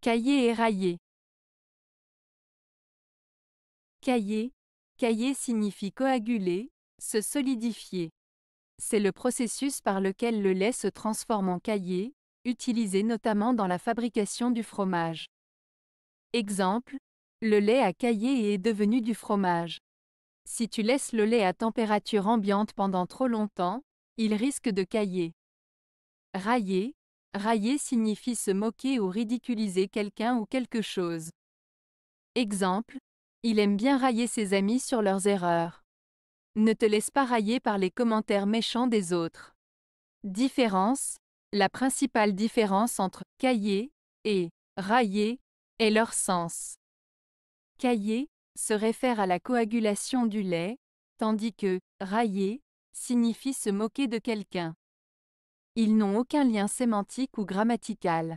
Cahier et railler Cahier. Cahier signifie coaguler, se solidifier. C'est le processus par lequel le lait se transforme en caillé, utilisé notamment dans la fabrication du fromage. Exemple, le lait a caillé et est devenu du fromage. Si tu laisses le lait à température ambiante pendant trop longtemps, il risque de cailler. Railler, Railler signifie se moquer ou ridiculiser quelqu'un ou quelque chose. Exemple, il aime bien railler ses amis sur leurs erreurs. Ne te laisse pas railler par les commentaires méchants des autres. Différence, la principale différence entre cailler et railler est leur sens. Cailler se réfère à la coagulation du lait, tandis que railler signifie se moquer de quelqu'un. Ils n'ont aucun lien sémantique ou grammatical.